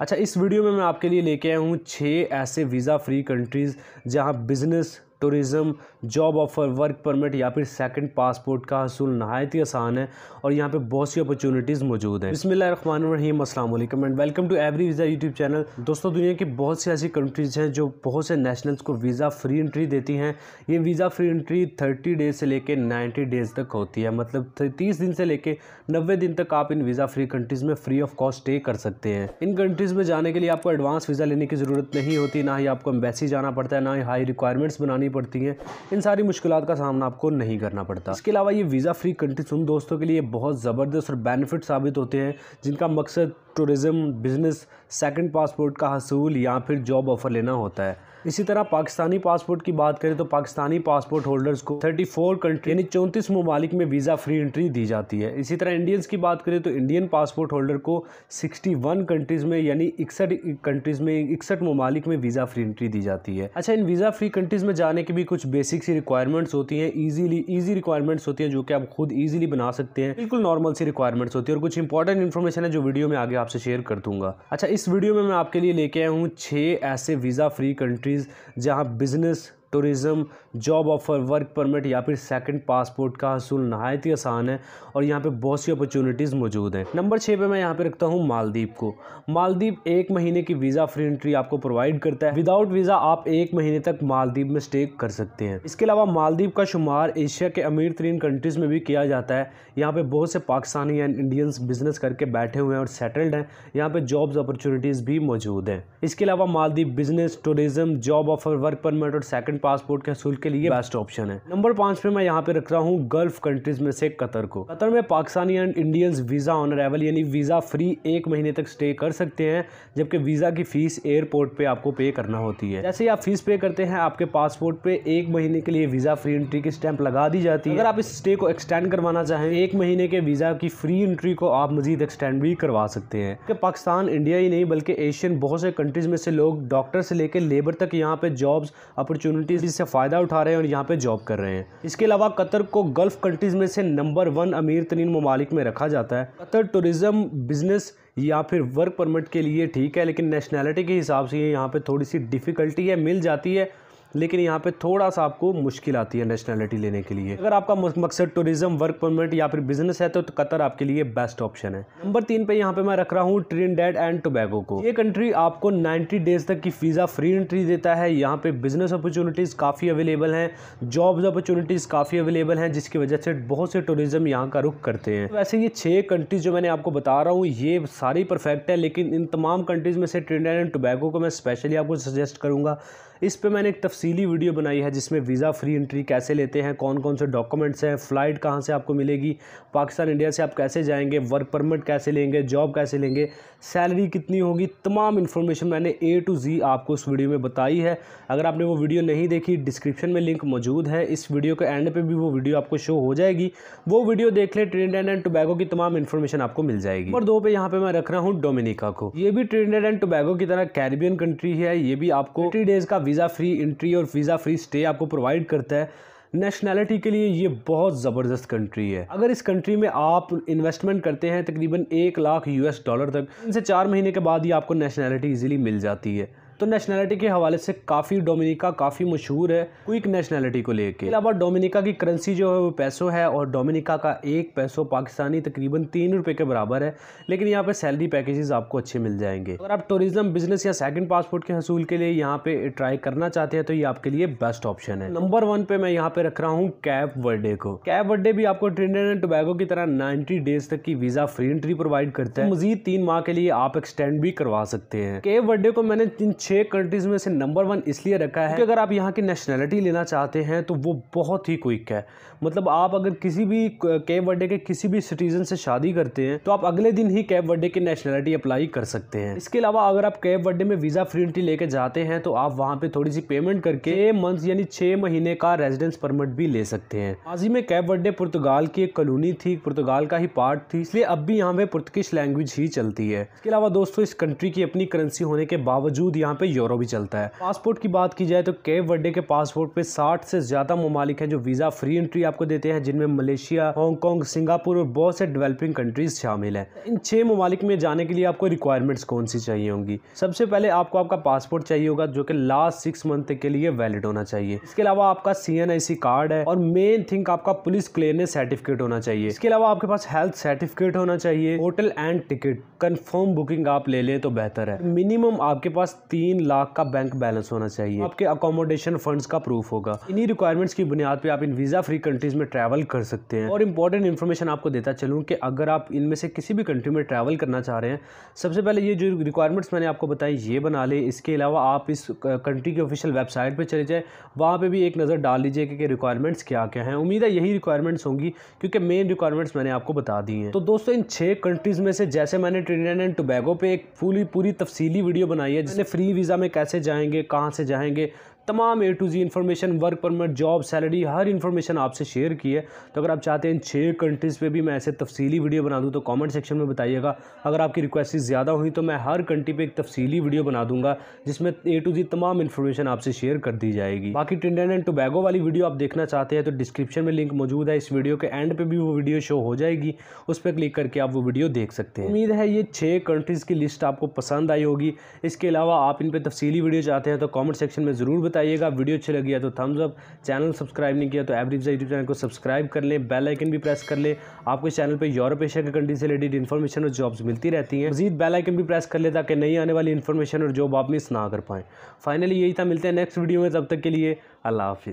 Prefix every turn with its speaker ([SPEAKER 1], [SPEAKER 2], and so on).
[SPEAKER 1] अच्छा इस वीडियो में मैं आपके लिए लेके आया हूँ छः ऐसे वीज़ा फ्री कंट्रीज़ जहाँ business tourism job offer work permit या फिर सेकंड पासपोर्ट का हसूल नहायत ही आसान है और यहाँ पे बहुत सी अपॉर्चुनिटीज़ मौजूद हैं बसमिलीम अल्लाम and welcome to every visa YouTube channel दोस्तों दुनिया की बहुत सी ऐसी कंट्रीज़ हैं जो बहुत से नेशनल्स को वीज़ा फ्री एंट्री देती हैं ये visa free entry thirty days से लेकर नाइन्टी डेज़ तक होती है मतलब तीस दिन से लेकर नब्बे दिन तक आप इन वीज़ा फ्री कंट्रीज़ में फ्री ऑफ कॉस्ट स्टे कर सकते हैं इन कंट्रीज़ में जाने के लिए आपको एडवांस वीज़ा लेने की ज़रूरत नहीं होती ना ही आपको एम्बेसी जाना पड़ता है ना ही हाई रिक्वायरमेंट्स बनानी पड़ती हैं इन सारी मुश्किल का सामना आपको नहीं करना पड़ता इसके अलावा ये वीज़ा फ्री कंट्रीज उन दोस्तों के लिए बहुत ज़बरदस्त और बेनिफिट साबित होते हैं जिनका मकसद टूरिज़्म बिज़नेस सेकंड पासपोर्ट का हसूल या फिर जॉब ऑफ़र लेना होता है इसी तरह पाकिस्तानी पासपोर्ट की बात करें तो पाकिस्तानी पासपोर्ट होल्डर्स को 34 कंट्री यानी चौंतीस ममालिक में वीज़ा फ्री एंट्री दी जाती है इसी तरह इंडियंस की बात करें तो इंडियन पासपोर्ट होल्डर को 61 कंट्रीज़ में यानी इकसठ कंट्रीज़ में इकसठ ममालिक में वीज़ा फ्री एंट्री दी जाती है अच्छा इन वीज़ा फ्री कंट्रीज़ में जाने की भी कुछ बेसिक सी रिक्वायरमेंट्स होती हैं ईजीली ईजी रिक्वायरमेंट्स होती हैं जो कि आप खुद ईजिली बना सकते हैं बिल्कुल नॉर्मल सी रिक्वायरमेंट्स होती है और कुछ इंपॉर्टेंट इन्फॉर्मेशन है जो वीडियो में आगे आपसे शेयर कर दूंगा अच्छा इस वीडियो में मैं आपके लिए लेके आया हूँ छः ऐसे वीज़ा फ्री कंट्रीज़ जहाँ business tourism job offer work permit या फिर सेकंड पासपोर्ट का हसूल नहायत ही आसान है और यहाँ पे बहुत सी अपॉर्चुनिटीज़ मौजूद हैं नंबर छः पे मैं यहाँ पे रखता हूँ मालदीप को मालदीप एक महीने की वीज़ा फ्री एंट्री आपको प्रोवाइड करता है विदाउट वीज़ा आप एक महीने तक मालदीप में स्टे कर सकते हैं इसके अलावा मालदीप का शुमार एशिया के अमीर तरीन कंट्रीज़ में भी किया जाता है यहाँ पर बहुत से पाकिस्तानी एंड इंडियंस बिजनेस करके बैठे हुए हैं और सेटल्ड हैं यहाँ पर जॉब्स अपॉर्चुनिटीज़ भी मौजूद हैं इसके अलावा Maldives business tourism job offer work permit और सेकेंड पासपोर्ट के हसूल के लिए बेस्ट ऑप्शन है नंबर पाँच पे मैं यहाँ पे रख रहा हूँ गल्फ कंट्रीज में से कतर को कतर में Pakistani and Indians visa on arrival यानी वीज़ा फ्री एक महीने तक स्टे कर सकते हैं जबकि वीज़ा की फ़ीस एयरपोर्ट पर आपको पे करना होती है जैसे ही आप फीस पे करते हैं आपके पासपोर्ट पर एक महीने के लिए वीज़ा फ्री एंट्री की स्टैंप लगा दी जाती है अगर आप इस स्टे को एक्सटेंड करवाना चाहें एक महीने के वीज़ा की फ्री एंट्री को आप मजीद एक्सटेंड भी करवा सकते हैं पाकिस्तान इंडिया ही नहीं बल्कि एशियन बहुत से कंट्रीज़ में से लोग डॉक्टर से लेकर लेबर तक यहाँ पे जॉब्स अपॉर्चुनिटी कंट्रीज़ से फ़ायदा उठा रहे हैं और यहाँ पे जॉब कर रहे हैं इसके अलावा कतर को गल्फ़ कंट्रीज़ में से नंबर वन अमीर तरीन ममालिक में रखा जाता है कतर टूरिज़म बिज़नेस या फिर वर्क परमिट के लिए ठीक है लेकिन नेशनैलिटी के हिसाब से यहाँ पर थोड़ी सी डिफ़िकल्टी है मिल जाती है लेकिन यहाँ पे थोड़ा सा आपको मुश्किल आती है नेशनैलिटी लेने के लिए अगर आपका मकसद टूरिज्म वर्क परमिट या फिर बिजनेस है तो, तो कतर आपके लिए बेस्ट ऑप्शन है नंबर तीन पे यहाँ पे मैं रख रहा हूँ ट्रिन डेड एंड टोबैगो को ये कंट्री आपको नाइन्टी डेज तक की फीजा फ्री एंट्री देता है यहाँ पे बिजनेस अपॉर्चुनिटीज़ काफ़ी अवेलेबल है जॉब्स अपॉर्चुनिटीज़ काफ़ी अवेलेबल हैं जिसकी वजह से बहुत से टूरिज़्म यहाँ का रुख करते हैं वैसे ये छः कंट्रीज़ जो मैंने आपको बता रहा हूँ ये सारी परफेक्ट है लेकिन इन तमाम कंट्रीज़ में से ट्रीन एंड टोबैगो को मैं स्पेशली आपको सजेस्ट करूँगा इस पर मैंने एक तफसीली वीडियो बनाई है जिसमें वीज़ा फ्री एंट्री कैसे लेते हैं कौन कौन से डॉक्यूमेंट्स हैं फ़्लाइट कहाँ से आपको मिलेगी पाकिस्तान इंडिया से आप कैसे जाएंगे वर्क परमिट कैसे लेंगे जॉब कैसे लेंगे सैलरी कितनी होगी तमाम इन्फॉर्मेशन मैंने ए टू जी आपको उस वीडियो में बताई है अगर आपने वो वीडियो नहीं देखी डिस्क्रिप्शन में लिंक मौजूद है इस वीडियो के एंड पर भी वो वीडियो आपको शो हो जाएगी वो वीडियो देख लें ट्रेन एंड एंड टोबैगो की तमाम इन्फॉर्मेशन आपको मिल जाएगी और दो पे यहाँ पे मैं रख रहा हूँ डोमिनिका को ये भी ट्रिनिडेड एंड टोबैगो की तरह कैरिबियन कंट्री है ये भी आपको थ्री डेज़ का वीज़ा फ्री एंट्री और वीज़ा फ्री स्टे आपको प्रोवाइड करता है नेशनैलिटी के लिए ये बहुत ज़बरदस्त कंट्री है अगर इस कंट्री में आप इन्वेस्टमेंट करते हैं तकरीबन एक लाख यूएस डॉलर तक इनसे चार महीने के बाद ही आपको नेशनैलिटी इजीली मिल जाती है तो नेशनैलिटी के हवाले से काफ़ी डोमिनिका काफ़ी मशहूर है क्विक नेशनैलिटी को लेकर अलावा डोमिनिका की करेंसी जो है वो पैसो है और डोमिनिका का एक पैसो पाकिस्तानी तकरीबन तीन रुपये के बराबर है लेकिन यहाँ पर सैलरी पैकेजेस आपको अच्छे मिल जाएंगे अगर आप टूरिज्म बिजनेस या सेकेंड पासपोर्ट के हसूल के लिए यहाँ पे ट्राई करना चाहते हैं तो ये आपके लिए बेस्ट ऑप्शन है नंबर वन पे मैं यहाँ पे रख रहा हूँ कैब वर्डे को कैब वर्डे भी आपको ट्रेंड एंड टोबैगो की तरह नाइन्टी डेज तक की वीजा फ्री एंट्री प्रोवाइड करता है मजीद तीन माह के लिए आप एक्सटेंड भी करवा सकते हैं कैब वर्डे को मैंने इन छः कंट्रीज़ में से नंबर वन इसलिए रखा है कि अगर आप यहाँ की नेशनैलिटी लेना चाहते हैं तो वो बहुत ही क्विक है मतलब आप अगर किसी भी कैब वर्डे के किसी भी सिटीज़न से शादी करते हैं तो आप अगले दिन ही कैब वर्डे की नेशनैलिटी अप्लाई कर सकते हैं इसके अलावा अगर आप कैब वर्डे में वीज़ा फ्री एंट्री लेके जाते हैं तो आप वहाँ पे थोड़ी सी पेमेंट करके छः मंथ यानी छह महीने का रेजिडेंस परमिट भी ले सकते हैं माजी में कैब वर्डे पुर्तगाल की एक कलोनी थी पुर्तगाल का ही पार्ट थी इसलिए अब भी यहाँ पे पुर्तगिश लैंग्वेज ही चलती है इसके अलावा दोस्तों इस कंट्री की अपनी करेंसी होने के बावजूद यहाँ पे यूरो भी चलता है पासपोर्ट की बात की जाए तो केव वर्डे के पासपोर्ट पे 60 से ज़्यादा ममालिक हैं जो वीज़ा फ्री एंट्री आपको देते हैं जिनमें मलेशिया हांगकॉन्ग सिंगापुर और बहुत से डेवलपिंग कंट्रीज शामिल है इन छह ममालिक में जाने के लिए आपको रिक्वायरमेंट्स कौन सी चाहिए होंगी सबसे पहले आपको आपका पासपोर्ट चाहिए होगा जो कि लास्ट सिक्स मंथ के लिए वैलिड होना चाहिए इसके अलावा आपका सी कार्ड है और मेन थिंग आपका पुलिस क्लियरनेस सर्टिफिकेट होना चाहिए इसके अलावा आपके पास हेल्थ सर्टिफिकेट होना चाहिए hotel and ticket confirm booking आप ले लें तो बेहतर है मिनिमम आपके पास तीन तीन लाख का बैंक बैलेंस होना चाहिए आपके अकोमोडेशन फंड्स का प्रूफ होगा इन्हीं रिक्वायरमेंट्स की बुनियाद पर आप इन वीज़ा फ्री कंट्रीज़ में ट्रैवल कर सकते हैं और इंपॉर्टेंट इन्फॉर्मेशन आपको देता चलूँ कि अगर आप इनमें से किसी भी कंट्री में ट्रैवल करना चाह रहे हैं सबसे पहले ये जो रिक्वायरमेंट्स मैंने आपको बताई ये बना ले इसके अलावा आप इस कंट्री की ऑफिशियल वेबसाइट पर चले जाएँ वहाँ पर भी एक नज़र डाल लीजिए कि रिक्वायरमेंट्स क्या क्या हैं उम्मीद है यही रिक्वायरमेंट्स होंगी क्योंकि मेन रिक्वायरमेंट्स मैंने आपको बता दी हैं तो दोस्तों इन छः कंट्रीज़ में से जैसे मैंने ट्रेन एंड टोबैगो पर एक पूरी पूरी तफसीली वीडियो बनाई है जिसने फ्री वीज़ा में कैसे जाएंगे कहाँ से जाएंगे तमाम A to Z information work permit job salary हर इन्फॉर्मेशन आपसे शेयर की है तो अगर आप चाहते हैं छः कंट्रीज़ पे भी मैं ऐसे तफसीली वीडियो बना दूँ तो कमेंट सेक्शन में बताइएगा अगर आपकी रिक्वेस्ट ज़्यादा हुई तो मैं हर कंट्री पे एक तफसीली वीडियो बना दूंगा जिसमें ए टू जी तमाम इन्फॉर्मेशन आपसे शेयर कर दी जाएगी बाकी टिंडन एंड टोबैगो वाली वीडियो आप देखना चाहते हैं तो डिस्क्रिप्शन में लिंक मौजूद है इस वीडियो के एंड पर भी वो वीडियो शो हो जाएगी उस पर क्लिक करके आप वो वीडियो देख सकते हैं उम्मीद है ये छः कंट्रीज़ की लिस्ट आपको पसंद आई होगी इसके अलावा आप इन पर तफसीली वीडियो चाहते हैं तो कॉमेंट सेक्शन में ज़रूर बताइएगा वीडियो अच्छी लगी है तो थम्स अप चैनल सब्सक्राइब नहीं किया तो एवरीज यूट्यूब चैनल को सब्सक्राइब कर लें बेल आइकन भी प्रेस कर लें आपके चैनल पर यूरोप एशिया के कंट्री से रिलेटेड इन्फॉर्मेशन और जॉब्स मिलती रहती हैं मजीद बेल आइकन भी प्रेस कर लें ताकि नई आने वाली इन्फॉर्मेशन और जॉब आप मिस ना कर पाएँ फाइनली यही था मिलते हैं नेक्स्ट वीडियो में तब तक के लिए अल्लाह हाफिज़